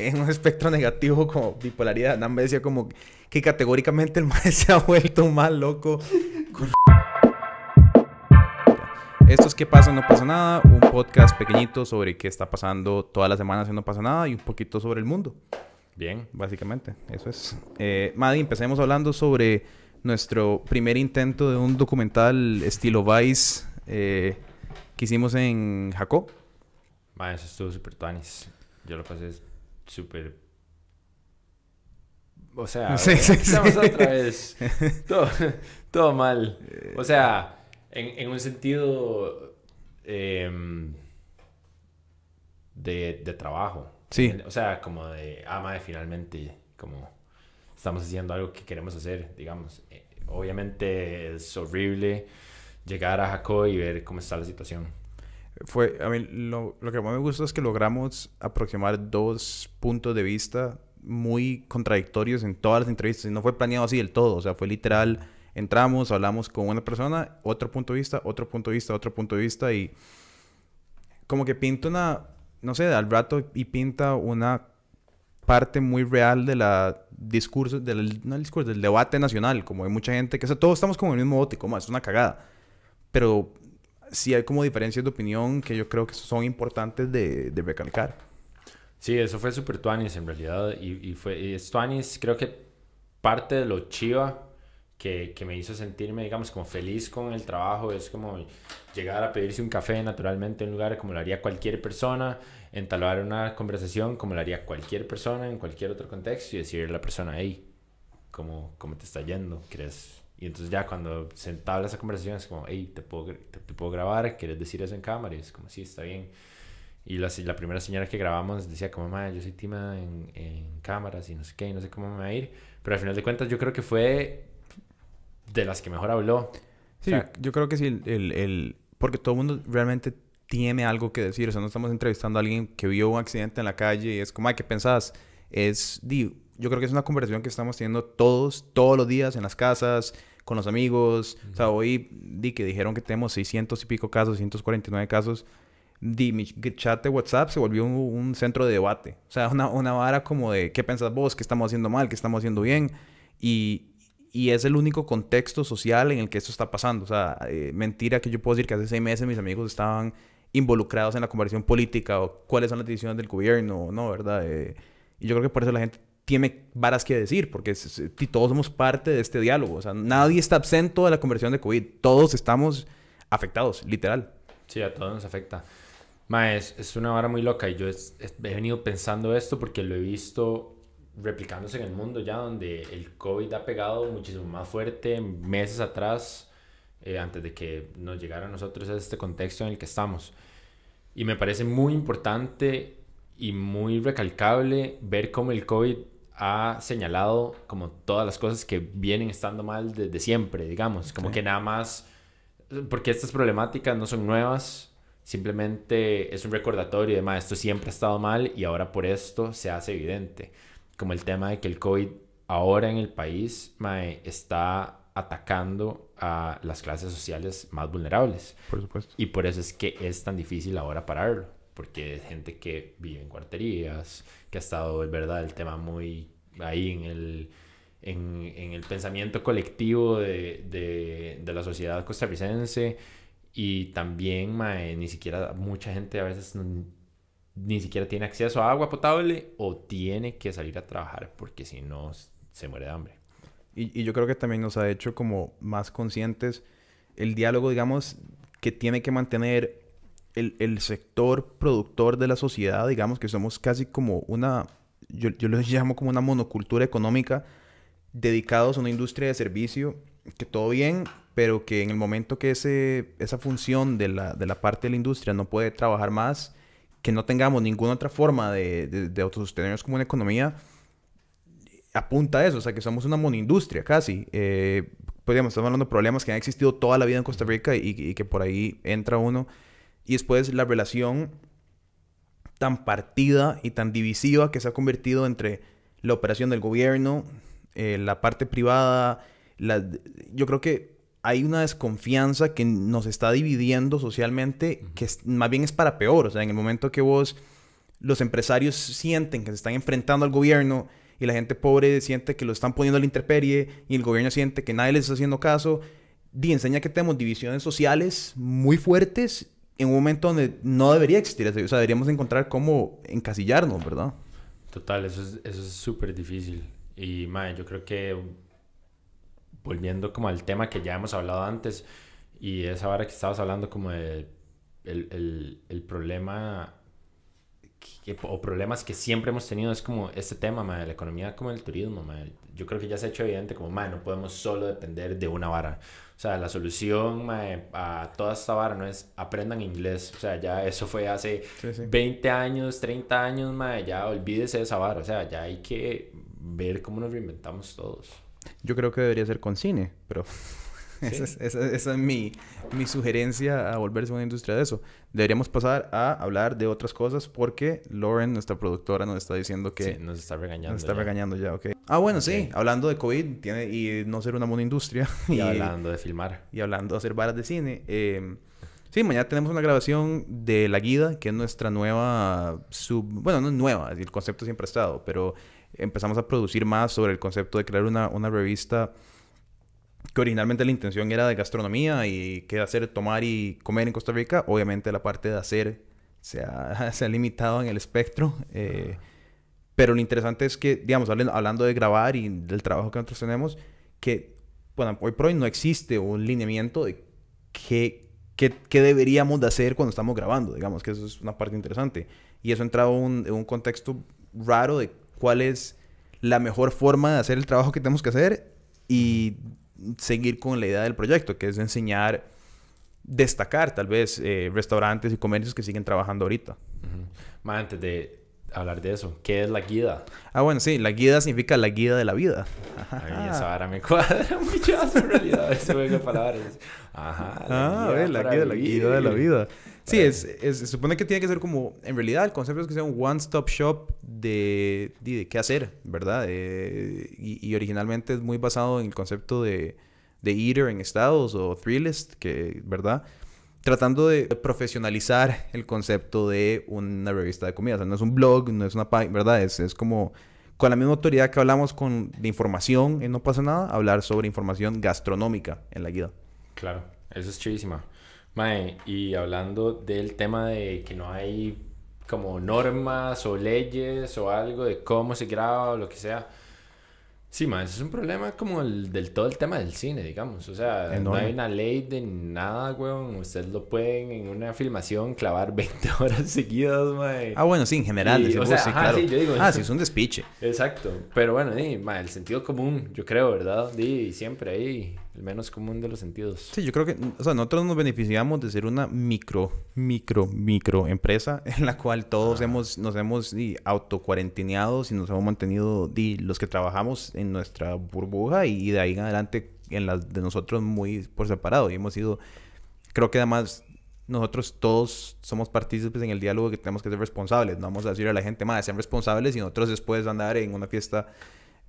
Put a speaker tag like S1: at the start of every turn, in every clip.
S1: en un espectro negativo como bipolaridad. me decía como que categóricamente el maestro se ha vuelto más loco. Esto es ¿Qué pasa? No pasa nada. Un podcast pequeñito sobre qué está pasando todas las semanas y No pasa nada y un poquito sobre el mundo. Bien. Básicamente, eso es. Eh, Maddy, empecemos hablando sobre nuestro primer intento de un documental estilo Vice eh, que hicimos en Jacob.
S2: vale eso estuvo súper tuanis. Yo lo pasé súper o sea, otra vez. Todo, mal. O sea, eh, en, un sentido em, de, trabajo. Sí. O sea, como de, ama ah, de finalmente, como estamos haciendo algo que queremos hacer, digamos. Eh, obviamente es horrible llegar a Jacob y ver cómo está la situación fue, a mí lo, lo, que más me gusta es que logramos aproximar dos
S1: puntos de vista muy contradictorios en todas las entrevistas. Y no fue planeado así del todo, o sea, fue literal, entramos, hablamos con una persona, otro punto de vista, otro punto de vista, otro punto de vista y como que pinta una, no sé, al rato y pinta una parte muy real de la discurso, del, no discurso, del debate nacional, como hay mucha gente que o sea, todos estamos como en el mismo bote, como es una cagada. Pero sí hay como diferencias de opinión que yo creo que son importantes de, de recalcar.
S2: Sí, eso fue super Tuanis en realidad. Y, y fue y es Tuanis, creo que parte de lo chiva que, que, me hizo sentirme, digamos, como feliz con el trabajo. Es como llegar a pedirse un café naturalmente en un lugar como lo haría cualquier persona, entablar una conversación como lo haría cualquier persona en cualquier otro contexto y decirle a la persona, hey, ¿cómo, cómo te está yendo? ¿Crees? Y entonces ya cuando se entabla esa conversación es como, hey, te puedo, te, puedo grabar, ¿quieres decir eso en cámara? Y es como, sí, está bien. Y la, la primera señora que grabamos decía como, madre, yo soy tima en, en, cámaras y no sé qué, y no sé cómo me va a ir. Pero al final de cuentas yo creo que fue de las que mejor habló.
S1: Sí, yo creo que sí, el, el, porque todo el mundo realmente tiene algo que decir. O sea, no estamos entrevistando a alguien que vio un accidente en la calle y es como, ay, ¿qué pensás? Es, di, yo creo que es una conversación que estamos teniendo todos, todos los días en las casas, con los amigos. O sea, hoy di que dijeron que tenemos 600 y pico casos, 149 casos. Di, mi chat de WhatsApp se volvió un, centro de debate. O sea, una, vara como de qué pensas vos, qué estamos haciendo mal, qué estamos haciendo bien. Y, es el único contexto social en el que esto está pasando. O sea, eh, mentira que yo puedo decir que hace seis meses mis amigos estaban involucrados en la conversación política o cuáles son las decisiones del gobierno, ¿no? ¿Verdad? Eh, y yo creo que por eso la gente tiene varas que decir, porque todos somos parte de este diálogo. O sea, nadie está absento de la conversión de COVID. Todos estamos afectados, literal.
S2: Sí, a todos nos afecta. Ma, es, una vara muy loca y yo he venido pensando esto porque lo he visto replicándose en el mundo ya, donde el COVID ha pegado muchísimo más fuerte meses atrás, eh, antes de que nos llegara a nosotros este contexto en el que estamos. Y me parece muy importante y muy recalcable ver cómo el COVID ha señalado como todas las cosas que vienen estando mal desde siempre, digamos, como que nada más, porque estas problemáticas no son nuevas, simplemente es un recordatorio de, demás, esto siempre ha estado mal y ahora por esto se hace evidente, como el tema de que el COVID ahora en el país está atacando a las clases sociales más vulnerables. Por supuesto. Y por eso es que es tan difícil ahora pararlo porque es gente que vive en cuarterías, que ha estado, es verdad, el tema muy ahí en el, en, el pensamiento colectivo de, de, la sociedad costarricense y también ni siquiera mucha gente a veces ni siquiera tiene acceso a agua potable o tiene que salir a trabajar porque si no se muere de hambre. Y, y yo creo que también
S1: nos ha hecho como más conscientes el diálogo, digamos, que tiene que mantener el, sector productor de la sociedad, digamos que somos casi como una, yo, yo lo llamo como una monocultura económica, dedicados a una industria de servicio, que todo bien, pero que en el momento que ese, esa función de la, de la parte de la industria no puede trabajar más, que no tengamos ninguna otra forma de, de, de como una economía, apunta a eso, o sea, que somos una monoindustria casi. Eh, podríamos estar hablando de problemas que han existido toda la vida en Costa Rica y, y que por ahí entra uno y después la relación tan partida y tan divisiva que se ha convertido entre la operación del gobierno, eh, la parte privada. yo creo que hay una desconfianza que nos está dividiendo socialmente, que más bien es para peor. O sea, en el momento que vos, los empresarios sienten que se están enfrentando al gobierno y la gente pobre siente que lo están poniendo a la intemperie y el gobierno siente que nadie les está haciendo caso, y enseña que tenemos divisiones sociales muy fuertes en un momento donde no debería existir O sea, deberíamos encontrar cómo encasillarnos, ¿verdad?
S2: Total, eso es eso es súper difícil. Y, mae, yo creo que volviendo como al tema que ya hemos hablado antes y esa vara que estabas hablando como el, el, el problema o problemas que siempre hemos tenido es como este tema, de la economía como el turismo, Yo creo que ya se ha hecho evidente como, mae, no podemos solo depender de una vara. O sea, la solución a toda esta vara no es aprendan inglés. O sea, ya eso fue hace 20 años, 30 años, mae, ya olvídese de esa vara. O sea, ya hay que ver cómo nos reinventamos todos.
S1: Yo creo que debería ser con cine, pero Esa, es, mi, sugerencia a volverse una industria de eso. Deberíamos pasar a hablar de otras cosas porque Lauren, nuestra productora, nos está diciendo que... nos está regañando. está ya. regañando ya, ok. Ah, bueno, sí. Hablando de COVID tiene, y no ser una monoindustria. Y, y hablando de filmar. Y hablando de hacer varas de cine. Em, sí, mañana tenemos una grabación de La Guida, que es nuestra nueva sub... Bueno, no es nueva, el concepto siempre ha estado, pero empezamos a producir más sobre el concepto de crear una revista que originalmente la intención era de gastronomía y qué hacer, tomar y comer en Costa Rica. Obviamente la parte de hacer se ha, limitado en el espectro. Eh, pero lo interesante es que, digamos, hablando de grabar y del trabajo que nosotros tenemos, que bueno, hoy por hoy no existe un lineamiento de qué, qué, qué, deberíamos de hacer cuando estamos grabando, digamos, que eso es una parte interesante. Y eso ha entrado un, en un contexto raro de cuál es la mejor forma de hacer el trabajo que tenemos que hacer y seguir con la idea del proyecto, que es enseñar, destacar tal vez eh, restaurantes y comercios que siguen trabajando ahorita. antes de, hablar de eso. ¿Qué es la guía Ah, bueno, sí, la guía significa la guía de la vida. A mí esa vara me cuadra
S2: muchacho en realidad, ese juego de palabras. Ajá,
S1: la ah, la guía, de la vida. Sí, es, se supone que tiene que ser como, en realidad el concepto es que sea un one-stop shop de, de, qué hacer, ¿verdad? Eh, y, originalmente es muy basado en el concepto de, de Eater en Estados o Thrillist, que, ¿verdad? tratando de profesionalizar el concepto de una revista de comida. O sea, no es un blog, no es una página, ¿verdad? Es, como con la misma autoridad que hablamos con, de información y eh, No pasa nada, hablar sobre información gastronómica en la guía.
S2: Claro, eso es chidísima. y hablando del tema de que no hay como normas o leyes o algo de cómo se graba o lo que sea, Sí, más es un problema como el del todo el tema del cine, digamos. O sea, no hay una ley de nada, weón. Ustedes lo pueden en una filmación clavar 20 horas seguidas, mae. Ah, bueno, sí, en general. sí, yo digo, ah, sí, es un despiche. Exacto. Pero bueno, di mae, el sentido común, yo creo, ¿verdad? Di siempre ahí el menos común de los sentidos.
S1: Sí, yo creo que, o sea, nosotros nos beneficiamos de ser una micro, micro, micro empresa en la cual todos hemos, nos hemos autocuarentineado... y nos hemos mantenido los que trabajamos en nuestra burbuja y, de ahí en adelante en las de nosotros muy por separado. Y hemos sido, creo que además nosotros todos somos partícipes en el diálogo que tenemos que ser responsables. No vamos a decir a la gente, más sean responsables y nosotros después andar en una fiesta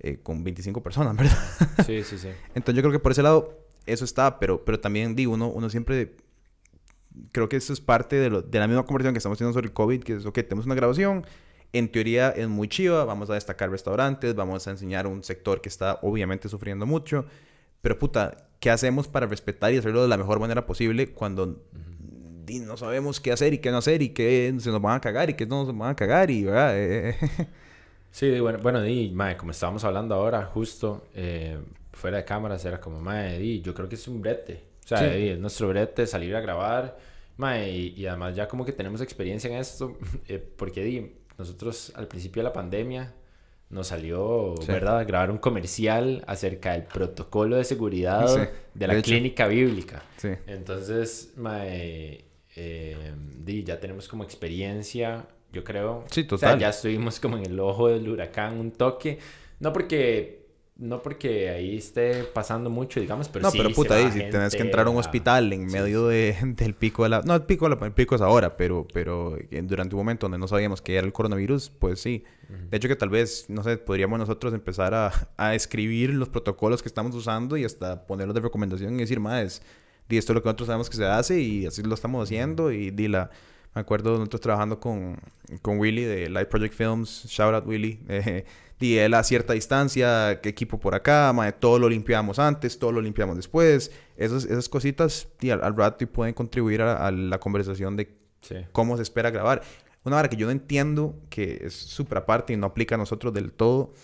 S1: eh, con 25 personas, ¿verdad? Sí, sí, sí. Entonces yo creo que por ese lado eso está, pero, pero también digo, uno, uno siempre creo que eso es parte de, la misma conversación que estamos haciendo sobre el COVID, que es, ok, tenemos una grabación, en teoría es muy chiva, vamos a destacar restaurantes, vamos a enseñar un sector que está obviamente sufriendo mucho, pero puta, ¿qué hacemos para respetar y hacerlo de la mejor manera posible cuando no sabemos
S2: qué hacer y qué no hacer y que se nos van a cagar y que no nos van a cagar y, ¿verdad? Eh, eh, Sí, bueno, bueno, y mae, como estábamos hablando ahora, justo eh, fuera de cámaras, era como, mae, y yo creo que es un brete. O sea, Di, es nuestro brete salir a grabar, mae, y, además ya como que tenemos experiencia en esto, eh, porque di, nosotros al principio de la pandemia nos salió, ¿verdad?, grabar un comercial acerca del protocolo de seguridad de la clínica bíblica. Entonces, mae, eh, di, ya tenemos como experiencia yo creo. Sí, total. ya estuvimos como en el ojo del huracán un toque. No porque no porque ahí esté pasando mucho, digamos, pero sí. No, pero puta, ahí si tenés que entrar a un
S1: hospital en medio De, del pico de la. No, el pico, el pico es ahora, pero, pero durante un momento donde no sabíamos que era el coronavirus, pues sí. De hecho, que tal vez, no sé, podríamos nosotros empezar a, a escribir los protocolos que estamos usando y hasta ponerlos de recomendación y decir, más, esto lo que nosotros sabemos que se hace y así lo estamos haciendo y di la me acuerdo nosotros trabajando con, con Willy de Light Project Films, shout out Willy. Eh, y él a cierta distancia, qué equipo por acá, todo lo limpiamos antes, todo lo limpiamos después. Esas, esas cositas y al, rato y pueden contribuir a, la conversación de cómo se espera grabar. Una hora que yo no entiendo, que es súper aparte y no aplica a nosotros del todo,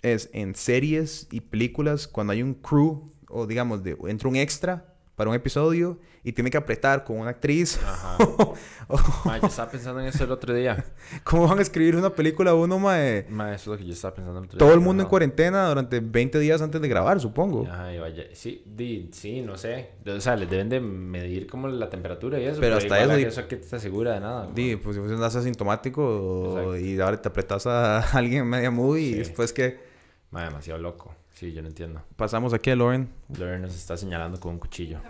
S1: es en series y películas, cuando hay un crew o digamos, de, entra un extra, para un episodio y tiene que apretar con una actriz.
S2: Ajá. yo estaba pensando en eso el otro día. ¿Cómo van a escribir una película uno, mae? Mae, eso es lo que yo estaba pensando el otro Todo el mundo en
S1: cuarentena durante 20 días antes de grabar, supongo.
S2: y vaya. Sí, sí, no sé. O sea, les deben de medir como la temperatura y eso. Pero, hasta eso... Eso que te asegura de nada.
S1: Di, pues si fuese un asintomático y ahora te apretas a alguien en media movie y después que... Mae, demasiado loco. Sí, yo no entiendo. Pasamos aquí a Lauren. Lauren nos
S2: está señalando con un cuchillo.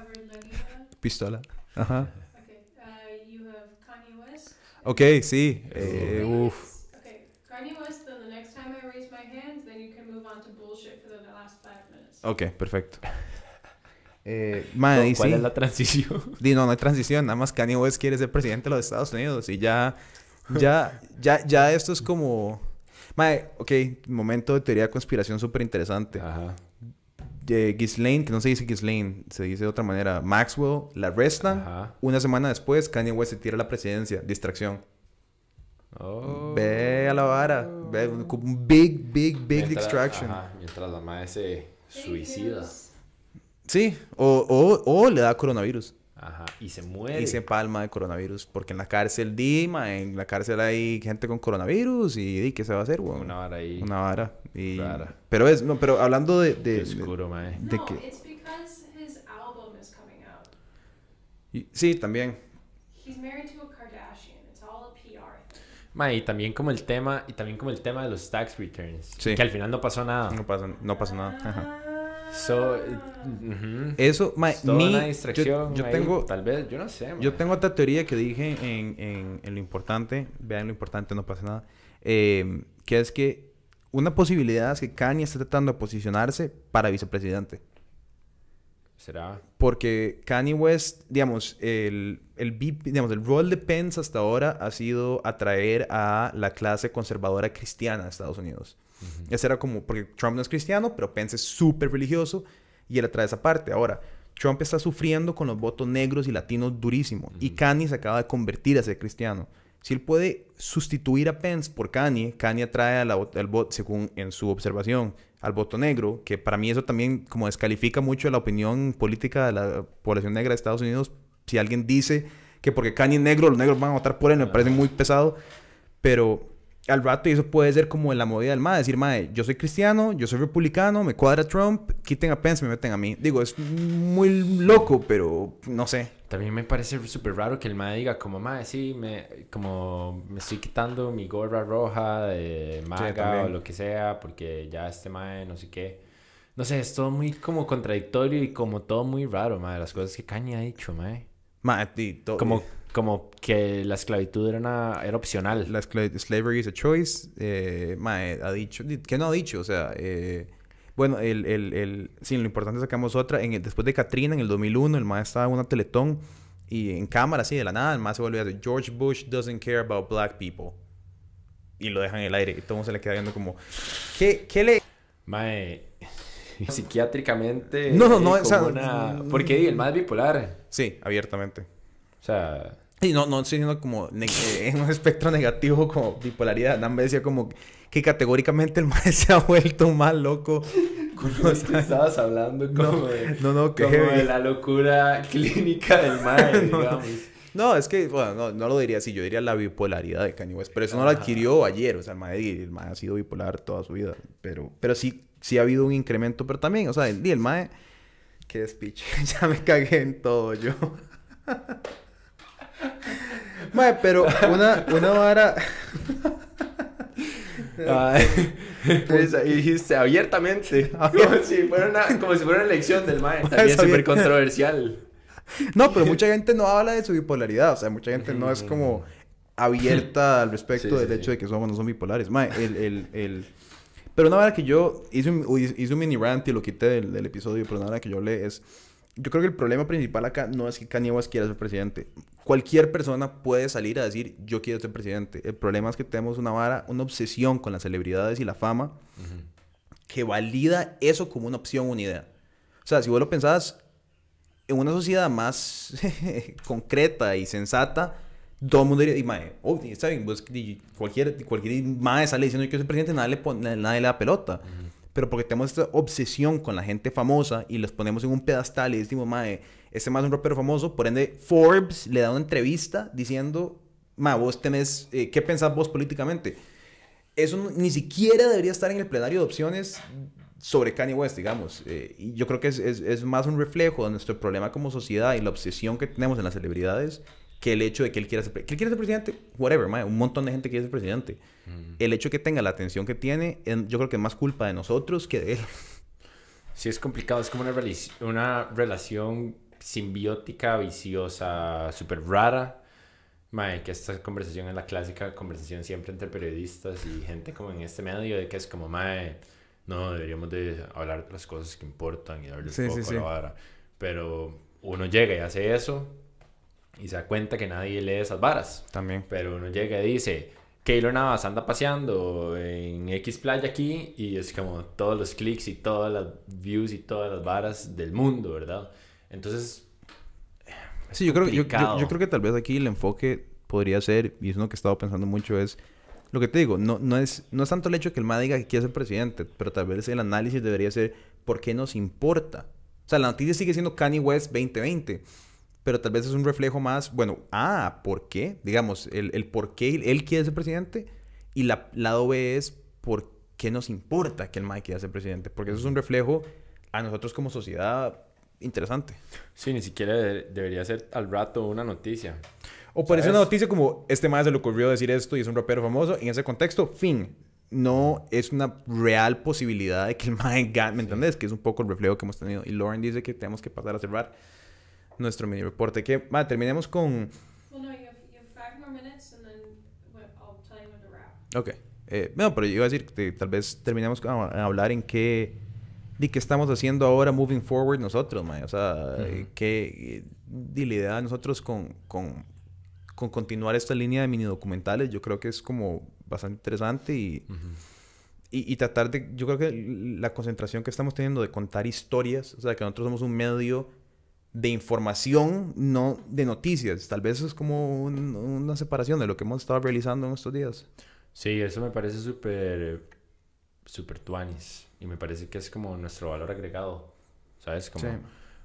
S2: Pistola. Ajá. Ok, uh, sí. Eh, uf.
S1: Ok, perfecto. Eh, man, ¿Cuál es la transición? Di, no, no hay transición. Nada más Kanye West quiere ser presidente de los Estados Unidos. Y ya, ya, ya, ya esto es como Mae, ok, momento de teoría de conspiración súper interesante. Ajá. De Ghislaine, que no se dice Ghislaine, se dice de otra manera. Maxwell la resta Una semana después, Kanye West se tira a la presidencia. Distracción. Oh. Ve a la vara. Ve, un big, big, big distraction. Ajá,
S2: mientras la madre se suicida.
S1: Sí, o le da coronavirus. Ajá. Y se muere. Y se palma de coronavirus. Porque en la cárcel Dima, en la cárcel hay gente con coronavirus y, di ¿qué se va a hacer, güey? Una vara ahí. Una vara. Y... Pero es, no, pero hablando de. de Qué oscuro, mae.
S2: Eh. sí, también. y también como el tema, y también como el tema de los tax returns. Sí. Que al final no pasó nada. No pasó, no pasó nada. Ah, Ajá. Eso, es mi, una distracción. Yo, tengo, tal vez, yo no sé. Yo tengo
S1: otra teoría que dije en, en, lo importante, vean lo importante, no pasa nada, em, que es que una posibilidad es que Kanye está tratando de posicionarse para vicepresidente. ¿Será? Porque Kanye West, digamos, el, el, digamos, el rol de Pence hasta ahora ha sido atraer a la clase conservadora cristiana de Estados Unidos eso era como, porque Trump no es cristiano, pero Pence es súper religioso y él atrae esa parte. Ahora, Trump está sufriendo con los votos negros y latinos durísimo. Y Kanye se acaba de convertir a ser cristiano. Si él puede sustituir a Pence por Kanye, Kanye atrae al voto, según en su observación, al voto negro, que para mí eso también como descalifica mucho la opinión política de la población negra de Estados Unidos. Si alguien dice que porque Kanye es negro, los negros van a votar por él, me parece muy pesado. Pero al rato, y eso puede ser como la movida del MAE, decir, MAE, yo soy cristiano, yo soy republicano, me cuadra Trump, quiten a Pence, me meten a mí. Digo, es muy
S2: loco, pero no sé. También me parece súper raro que el MAE diga, como MAE, sí, me, como me estoy quitando mi gorra roja de MAGA o lo que sea, porque ya este MAE no sé qué. No sé, es todo muy como contradictorio y como todo muy raro, MAE, las cosas que Kanye ha dicho, MAE. MAE, como como que la esclavitud era, una, era opcional. La slavery is a choice, eh, mae, eh,
S1: ha dicho, ¿qué no ha dicho? O sea, eh, bueno, el, el, el, sí, lo importante sacamos otra, en después de Katrina, en el 2001, el mae estaba en una teletón y en cámara, así de la nada, el mae se volvió a decir, George Bush doesn't care about black people. Y lo dejan en el aire y todo se le queda viendo como,
S2: ¿qué, qué le...? Mae, eh, psiquiátricamente... No, no, no, eh, o sea, una... Porque el mae es bipolar. Sí, abiertamente. O sea... Y no, no
S1: estoy como eh, en un espectro negativo como bipolaridad. Nada me decía como que categóricamente el MAE se ha vuelto más loco. Es que estabas
S2: hablando como, no, de, no, no, como de la locura clínica del MAE, digamos.
S1: No, es que, bueno, no, lo diría así, yo diría la bipolaridad de Kanye West, pero eso no lo adquirió ayer, o sea, el mae, ha sido bipolar toda su vida, pero, pero sí, sí ha habido un incremento, pero también, o sea, el, el mae, qué despiche, ya me cagué en todo yo. Mae, pero una, una vara.
S2: Entonces, pues, y dijiste abiertamente. Como si fuera una, como si fuera una elección del mae. También súper controversial.
S1: No, pero mucha gente no habla de su bipolaridad. O sea, mucha gente no es como abierta al respecto del hecho de que somos no son bipolares. Mae, el, el, el... Pero una vara que yo hice un, hice un mini rant y lo quité del, del episodio, pero una vara que yo le es yo creo que el problema principal acá no es que Kanye West quiera ser presidente. Cualquier persona puede salir a decir, yo quiero ser presidente. El problema es que tenemos una vara, una obsesión con las celebridades y la fama que valida eso como una opción, una idea. O sea, si vos lo pensás, en una sociedad más concreta y sensata, todo el mundo diría, oh, está bien, cualquier, cualquier mae sale diciendo yo quiero ser presidente, nadie le, nadie le da pelota pero porque tenemos esta obsesión con la gente famosa y los ponemos en un pedestal y decimos, mae, este más es un rapero famoso, por ende Forbes le da una entrevista diciendo, ma, vos tenés, eh, ¿qué pensás vos políticamente? Eso ni siquiera debería estar en el plenario de opciones sobre Kanye West, digamos. Eh, y yo creo que es más un reflejo de nuestro problema como sociedad y la obsesión que tenemos en las celebridades que el hecho de que él quiera ser, que él quiera ser presidente, whatever, un montón de gente quiere ser presidente. Mm. El hecho de que tenga la atención que tiene,
S2: yo creo que es más culpa de nosotros que de él. Sí, es complicado, es como una, una relación simbiótica, viciosa, súper rara. Mae, que esta conversación es la clásica conversación siempre entre periodistas y gente como en este medio de que es como, mae, no, deberíamos de hablar de las cosas que importan y darle un poco la vara. Pero uno llega y hace eso y se da cuenta que nadie lee esas varas. También. Pero uno llega y dice, Keylor Navas anda paseando en X playa aquí y es como todos los clics y todas las views y todas las varas del mundo, ¿verdad? Entonces... Sí, yo creo, yo, yo, creo
S1: que tal vez aquí el enfoque podría ser, y es lo que he estado pensando mucho, es lo que te digo, no, no, es, no es tanto el hecho que el MAD diga que quiere ser presidente, pero tal vez el análisis debería ser por qué nos importa. O sea, la noticia sigue siendo Kanye West 2020 pero tal vez es un reflejo más, bueno, ah, ¿por qué? Digamos, el, por qué él quiere ser presidente y la lado es por qué nos importa que el Mike quiera ser presidente, porque eso es un reflejo a nosotros como sociedad interesante. Sí, ni siquiera debería ser al rato una noticia.
S2: O parece una noticia
S1: como este más se le ocurrió decir esto y es un rapero famoso, en ese contexto, fin. No es una real posibilidad de que el Mike gane, ¿me entendés? Que es un poco el reflejo que hemos tenido. Y Lauren dice que tenemos que pasar a cerrar nuestro mini reporte. Que, va terminemos con... Ok. Eh, no, pero yo iba a decir que tal vez terminamos con a hablar en qué... ¿Y qué estamos haciendo ahora moving forward nosotros, ma? O sea, uh -huh. la idea nosotros con, con, con, continuar esta línea de mini documentales. Yo creo que es como bastante interesante y... Y, y, tratar de, yo creo que la concentración que estamos teniendo de contar historias, o sea, que nosotros somos un medio de información, no de noticias. Tal vez es como una
S2: separación de lo que hemos estado realizando en estos días. Sí, eso me parece súper, súper tuanis. Y me parece que es como nuestro valor agregado. ¿Sabes? Como, sí.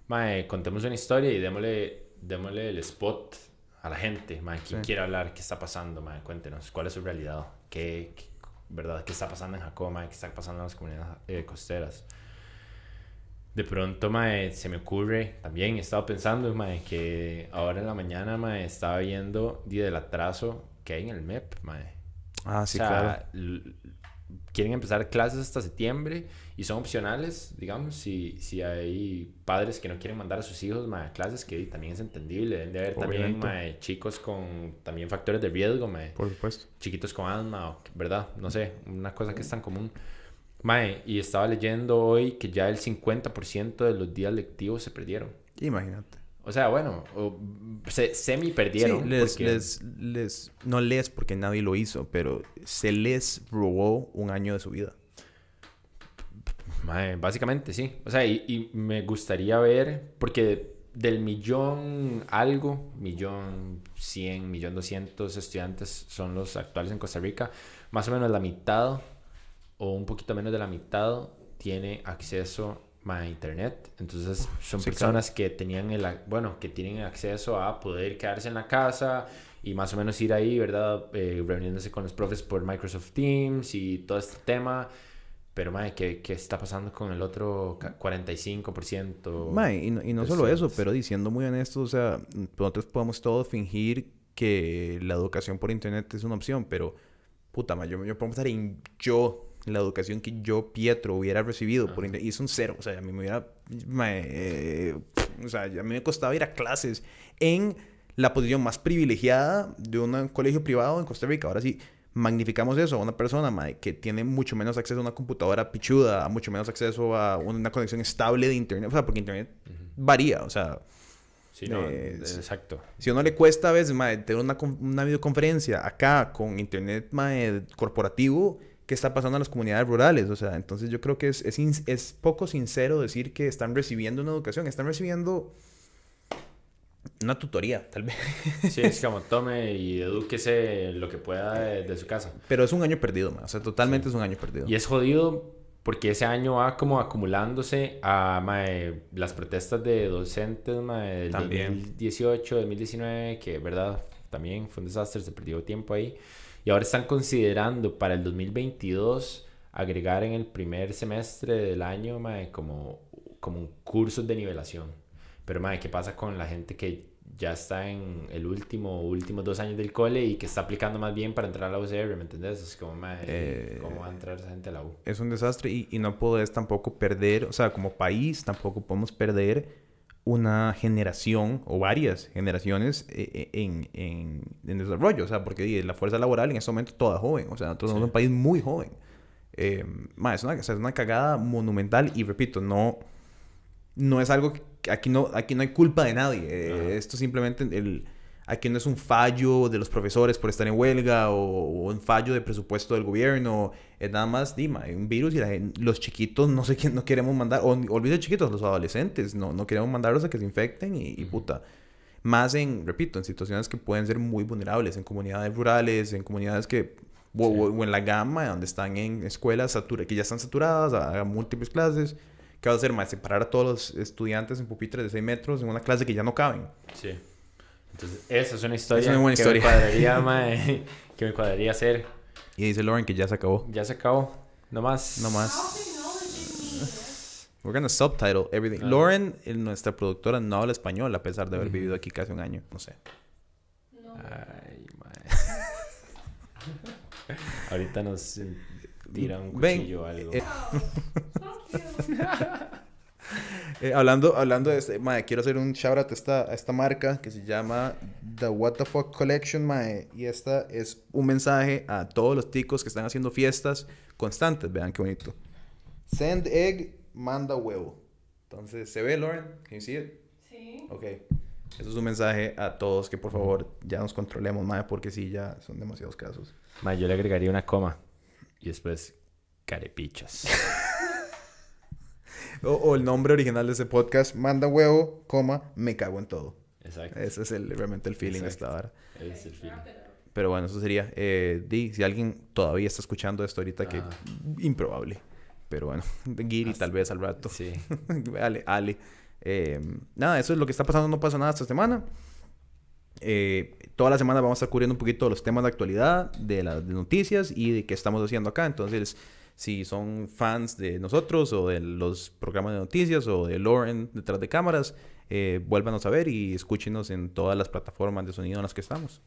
S2: mae, contemos una historia y démosle, démosle el spot a la gente. Mae, ¿quién quiera quiere hablar? ¿Qué está pasando? Mae, cuéntenos, ¿cuál es su realidad? ¿Qué, verdad? ¿Qué está pasando en jacoma ¿Qué está pasando en las comunidades eh, costeras? De pronto, mae, se me ocurre, también he estado pensando, mae, que ahora en la mañana, mae, estaba viendo del atraso que hay en el MEP, mae. Ah, sí, o sea, claro. Quieren empezar clases hasta septiembre y son opcionales, digamos, si, si hay padres que no quieren mandar a sus hijos mae, a clases, que también es entendible. Deben de haber también mae, chicos con también factores de riesgo, mae. Por supuesto. Chiquitos con alma ¿verdad? No sé, una cosa que es tan común. Mae, y estaba leyendo hoy que ya el 50% de los días lectivos se perdieron. Imagínate. O sea, bueno, se, semi perdieron. les,
S1: no les porque nadie lo hizo, pero se les robó un año de su
S2: vida. Mae, básicamente sí. O sea, y, y me gustaría ver, porque del millón algo, millón cien, millón doscientos estudiantes son los actuales en Costa Rica, más o menos la mitad o un poquito menos de la mitad tiene acceso a internet. Entonces son personas que tenían el, bueno, que tienen acceso a poder quedarse en la casa y más o menos ir ahí, ¿verdad? Eh, reuniéndose con los profes por Microsoft Teams y todo este tema. Pero, mae, ¿qué, ¿qué, está pasando con el otro 45%? Mae, y no, y no solo eso,
S1: pero diciendo muy honesto, o sea, nosotros podemos todos fingir que la educación por internet es una opción, pero, puta, mae, yo, yo puedo estar en yo la educación que yo, Pietro, hubiera recibido. ...por Por, y es un cero. O sea, a mí me hubiera... Me, eh, o sea, a mí me costaba ir a clases en la posición más privilegiada de un colegio privado en Costa Rica. Ahora sí, magnificamos eso a una persona que tiene mucho menos acceso a una computadora pichuda, mucho menos acceso a una conexión estable de internet, o sea, porque internet varía, o sea... Sí, no, eh, exacto. Si a uno le cuesta a veces mae, tener una, una videoconferencia acá con internet mae, corporativo, que está pasando en las comunidades rurales. O sea, entonces yo creo que es, es, poco sincero decir que están recibiendo una educación, están recibiendo
S2: una tutoría, tal vez. Sí, es como tome y edúquese lo que pueda de, su casa. Pero es un año perdido, o sea, totalmente es un año perdido. Y es jodido porque ese año va como acumulándose a eh, las protestas de docentes mae, eh, del También. 2018, 2019, que verdad, también fue un desastre, se perdió tiempo ahí. Y ahora están considerando para el 2022 agregar en el primer semestre del año mae, como, como cursos de nivelación. Pero madre, ¿qué pasa con la gente que ya está en el último, últimos dos años del cole y que está aplicando más bien para entrar a la UCR, ¿me entendés? Es como, mae, eh, ¿cómo va a entrar esa gente a la U?
S1: Es un desastre y, y no podés tampoco perder, o sea, como país tampoco podemos perder una generación o varias generaciones eh, eh, en, en, en, desarrollo, o sea, porque la fuerza laboral en ese momento toda joven, o sea, nosotros somos un país muy joven. Eh, más, es, una, es una cagada monumental y repito, no, no es algo que aquí no, aquí no hay culpa de nadie, esto simplemente el, aquí no es un fallo de los profesores por estar en huelga o, un fallo de presupuesto del gobierno. Es nada más, Dima, hay un virus y los chiquitos no sé quién no queremos mandar, o olvídate chiquitos, los adolescentes, no, no queremos mandarlos a que se infecten y, puta. Más en, repito, en situaciones que pueden ser muy vulnerables, en comunidades rurales, en comunidades que o, en la gama donde están en escuelas que ya están saturadas a, múltiples clases. ¿Qué va a hacer más? Separar a todos los estudiantes en pupitres de 6 metros en una clase que ya no caben.
S2: Sí. Entonces, esa es una historia que me cuadraría, mae,
S1: que me cuadraría hacer. Y dice Lauren que ya se acabó. Ya se acabó. No más. No
S2: más.
S1: We're gonna subtitle everything. Lauren, nuestra productora, no habla español a pesar de haber vivido aquí casi un año. No sé. Ay, mae. Ahorita nos tira un cuchillo Ven. o algo. Eh. Eh, hablando, hablando de este, mae, quiero hacer un shout out a esta, marca que se llama The What the Fuck Collection, mae. Y esta es un mensaje a todos los ticos que están haciendo fiestas constantes. Vean qué bonito. Send egg, manda huevo. Entonces, ¿se ve, Lauren? ¿Can Sí. Ok. Eso es un mensaje a todos que por favor ya nos controlemos, mae, porque sí, ya son demasiados casos.
S2: Mae, yo le agregaría una coma y después carepichas.
S1: o, el nombre original de ese podcast, manda huevo, coma, me cago en todo. Exacto. Ese es el, realmente el feeling Exacto. hasta ahora. Es el feeling. Pero bueno, eso sería. Eh, di, si alguien todavía está escuchando esto ahorita, que improbable. Pero bueno, Giri tal vez al rato. Sí. ale, Ale. Eh, nada, eso es lo que está pasando. No pasa nada esta semana. Eh, toda la semana vamos a estar cubriendo un poquito los temas de actualidad, de las noticias y de qué estamos haciendo acá. Entonces, si son fans de nosotros o de los programas de noticias o de Lauren detrás de cámaras, eh, vuélvanos a ver y escúchenos en todas las plataformas de sonido en las que estamos.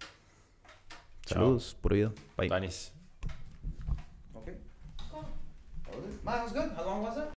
S1: Saludos, por vida. Bye. Okay.